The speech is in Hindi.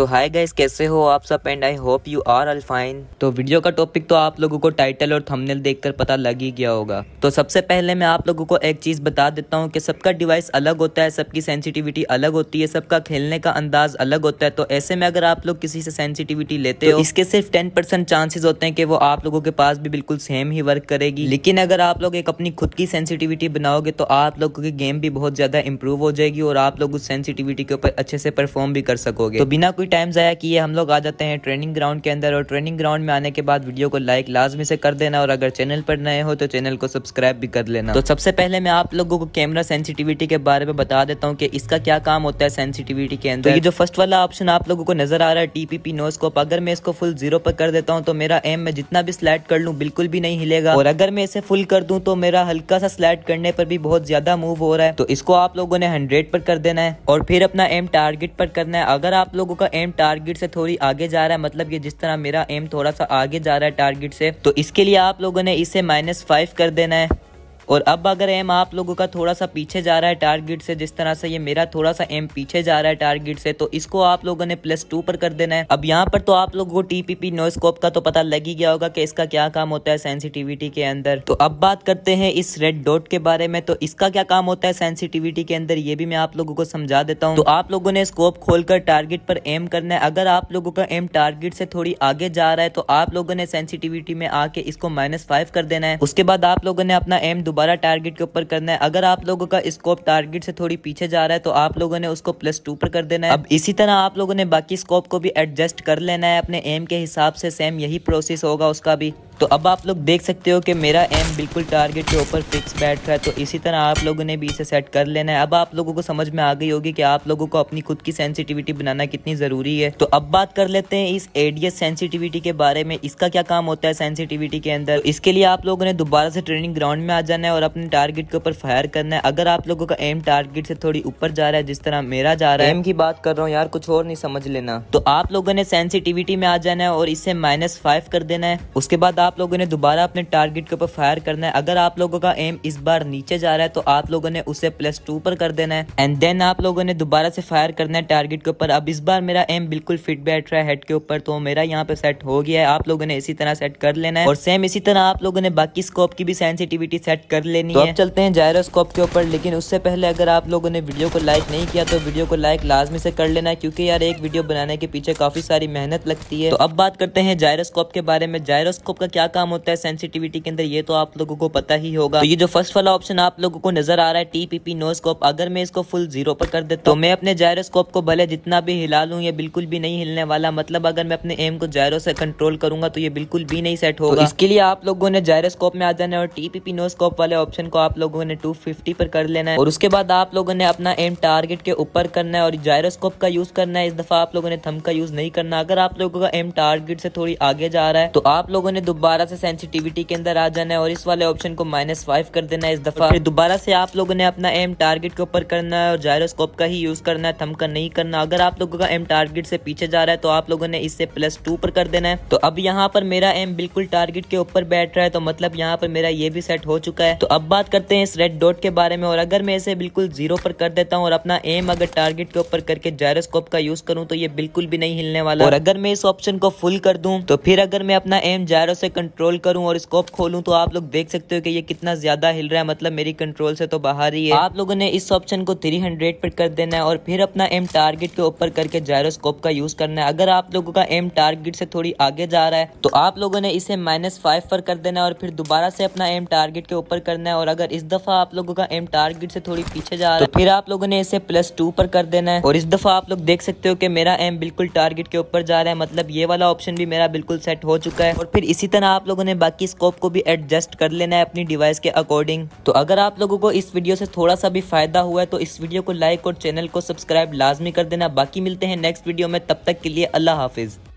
सो हाय गाइस कैसे हो आप सब and I hope you are all fine तो वीडियो का टॉपिक तो आप लोगों को टाइटल और थंबनेल देखकर पता लग ही गया होगा तो सबसे पहले मैं आप लोगों को एक चीज़ बता देता हूँ कि सबका डिवाइस अलग होता है सबकी सेंसिटिविटी अलग होती है सबका खेलने का अंदाज अलग होता है तो ऐसे में अगर आप लोग किसी से सेंसिटिविटी लेते तो हो इसके सिर्फ टेन परसेंट चांसेस होते हैं कि वो आप लोगों के पास भी बिल्कुल सेम ही वर्क करेगी लेकिन अगर आप लोग एक अपनी खुद की सेंसिटिविटी बनाओगे तो आप लोगों की गेम भी बहुत ज़्यादा इंप्रूव हो जाएगी और आप लोग उस सेंसिटिविटी के ऊपर अच्छे से परफॉर्म भी कर सकोगे तो बिना कोई टाइम ज़ाया किए हम लोग आ जाते हैं ट्रेनिंग ग्राउंड के अंदर और ट्रेनिंग ग्राउंड में आने के बाद वीडियो को लाइक लाजमी से कर देना और अगर चैनल पर नए हो तो चैनल को सब्सक्राइब भी कर लेना तो सबसे पहले मैं आप लोगों को कैमरा सेंसिटिविटी के बारे में बता देता हूँ कि इसका क्या काम होता है सेंसिटिविटी के अंदर तो ये जो फर्स्ट वाला ऑप्शन आप लोगों को नजर आ रहा है टीपीपी नोस्कोप अगर मैं इसको फुल जीरो पर कर देता हूँ तो मेरा एम मैं जितना भी स्लैट कर लूँ बिल्कुल भी नहीं हिलेगा और अगर मैं इसे फुल कर दूँ तो मेरा हल्का सा स्लैट करने पर भी बहुत ज्यादा मूव हो रहा है तो इसको आप लोगों ने हंड्रेड पर कर देना है और फिर अपना एम टारगेट पर करना है अगर आप लोगों का एम टारगेट से थोड़ी आगे जा रहा है मतलब ये जिस तरह मेरा एम थोड़ा सा आगे जा रहा है टारगेट से तो इसके लिए आप लोगों ने इसे माइनस फाइव कर देना है और अब अगर एम आप लोगों का थोड़ा सा पीछे जा रहा है टारगेट से जिस तरह से ये मेरा थोड़ा सा एम पीछे जा रहा है टारगेट से तो इसको आप लोगों ने प्लस टू पर कर देना है अब यहाँ पर तो आप लोगों को टीपीपी नोस्कोप का तो पता लग ही गया होगा कि इसका क्या काम होता है सेंसिटिविटी के अंदर तो अब बात करते हैं इस रेड डॉट के बारे में तो इसका क्या काम होता है सेंसिटिविटी के अंदर ये भी मैं आप लोगों को समझा देता हूँ तो आप लोगों ने स्कोप खोलकर टारगेट पर एम करना है अगर आप लोगों का एम टारगेट से थोड़ी आगे जा रहा है तो आप लोगों ने सेंसिटिविटी में आके इसको माइनस फाइव कर देना है उसके बाद आप लोगों ने अपना एम दोबारा दोबारा टारगेट के ऊपर करना है अगर आप लोगों का स्कोप टारगेट से थोड़ी पीछे जा रहा है तो आप लोगों ने उसको प्लस टू पर कर देना है अब इसी तरह आप लोगों ने बाकी स्कोप को भी एडजस्ट कर लेना है अपने एम के हिसाब से सेम यही प्रोसेस होगा उसका भी तो अब आप लोग देख सकते हो कि मेरा एम बिल्कुल टारगेट के ऊपर फिक्स बैठ रहा है तो इसी तरह आप लोगों ने भी इसे सेट कर लेना है अब आप लोगों को समझ में आ गई होगी कि आप लोगों को अपनी खुद की सेंसिटिविटी बनाना कितनी ज़रूरी है तो अब बात कर लेते हैं इस एडीएस सेंसिटिविटी के बारे में इसका क्या काम होता है सेंसिटिविटी के अंदर तो इसके लिए आप लोगों ने दोबारा से ट्रेनिंग ग्राउंड में आ जाना है है और अपने टारगेट के ऊपर फायर करना है अगर आप लोगों का एम टारगेट से थोड़ी ऊपर जा रहा है जिस तरह मेरा जा रहा है एम की बात कर रहा हूँ यार कुछ और नहीं समझ लेना तो आप लोगों ने सेंसिटिविटी में आ जाना है और इसे माइनस फाइव कर देना है उसके बाद आप लोगों ने दोबारा अपने टारगेट के ऊपर फायर करना है अगर आप लोगों का एम इस बार नीचे जा रहा है तो आप लोगों ने उसे प्लस टू पर कर देना है एंड देन आप लोगों ने दोबारा से फायर करना है टारगेट के ऊपर अब इस बार मेरा एम बिल्कुल फिट बैठ रहा है हेड के ऊपर तो मेरा यहाँ पे सेट हो गया है आप लोगों ने इसी तरह सेट कर लेना है और सेम इसी तरह आप लोगों ने बाकी स्कोप की भी सेंसिटिविटी सेट कर लेनी तो है चलते हैं जायरोस्कोप के ऊपर लेकिन उससे पहले अगर आप लोगों ने वीडियो को लाइक नहीं किया तो वीडियो को लाइक लाजमी से कर लेना क्योंकि यार एक वीडियो बनाने के पीछे काफी सारी मेहनत लगती है तो अब बात करते हैं जायरोस्कोप के बारे में जायरोस्कोप का क्या काम होता है सेंसिटिविटी के अंदर ये तो आप लोगों को पता ही होगा तो ये जो फर्स्ट वाला ऑप्शन आप लोगों को नजर आ रहा है टीपीपी नोस्कोप अगर मैं इसको फुल जीरो पर कर देता तो मैं अपने जायरोस्कोप को भले जितना भी हिला लूँ ये बिल्कुल भी नहीं हिलने वाला मतलब अगर मैं अपने एम को जायरो से कंट्रोल करूंगा तो ये बिल्कुल भी नहीं सेट तो होगा इसके लिए आप लोगों ने जायरोस्कोप में आ जाना और टीपीपी नोस्कोप वाले ऑप्शन को आप लोगों ने 250 पर कर लेना है और उसके बाद आप लोगों ने अपना एम टारगेट के ऊपर करना है और जायरोस्कोप का यूज करना है इस दफा आप लोगों ने थम का यूज नहीं करना अगर आप लोगों का एम टारगेट से थोड़ी आगे जा रहा है तो आप लोगों ने दोबारा से सेंसिटिविटी के अंदर आ जाना है और इस वाले ऑप्शन को माइनस कर देना है इस दफा दोबारा से आप लोगों ने अपना एम टारगेट के ऊपर करना है और जायरोस्कोप का ही यूज करना है थम का नहीं करना अगर आप लोगों का एम टारगेट से पीछे जा रहा है तो आप लोगों ने इससे प्लस टू पर कर देना है तो अब यहाँ पर मेरा एम बिल्कुल टारगेट के ऊपर बैठ रहा है तो मतलब यहाँ पर मेरा ये भी सेट हो चुका है है तो अब बात करते हैं इस रेड डॉट के बारे में और अगर मैं इसे बिल्कुल जीरो पर कर देता हूँ और अपना एम अगर टारगेट के ऊपर करके जायरोस्कोप का यूज करूँ तो ये बिल्कुल भी नहीं हिलने वाला और अगर मैं इस ऑप्शन को फुल कर दूँ तो फिर अगर मैं अपना एम जायरो से कंट्रोल करूँ और स्कोप खोलूँ तो आप लोग देख सकते हो कि ये कितना ज्यादा हिल रहा है मतलब मेरी कंट्रोल से तो बाहर ही है आप लोगों ने इस ऑप्शन को थ्री हंड्रेड पर कर देना है और फिर अपना एम टारगेट के ऊपर करके जायरोस्कोप का यूज करना है अगर आप लोगों का एम टारगेट से थोड़ी आगे जा रहा है तो आप लोगों ने इसे माइनस फाइव पर कर देना है और फिर दोबारा से अपना एम टारगेट के ऊपर करना है और अगर इस दफ़ा आप लोगों का एम टारगेट से थोड़ी पीछे जा रहा है तो फिर आप लोगों ने इसे प्लस टू पर कर देना है और इस दफ़ा आप लोग देख सकते हो कि मेरा एम बिल्कुल टारगेट के ऊपर जा रहा है मतलब ये वाला ऑप्शन भी मेरा बिल्कुल सेट हो चुका है और फिर इसी तरह आप लोगों ने बाकी स्कोप को भी एडजस्ट कर लेना है अपनी डिवाइस के अकॉर्डिंग तो अगर आप लोगों को इस वीडियो से थोड़ा सा भी फायदा हुआ है तो इस वीडियो को लाइक और चैनल को सब्सक्राइब लाजमी कर देना बाकी मिलते हैं नेक्स्ट वीडियो में तब तक के लिए अल्लाह हाफिज़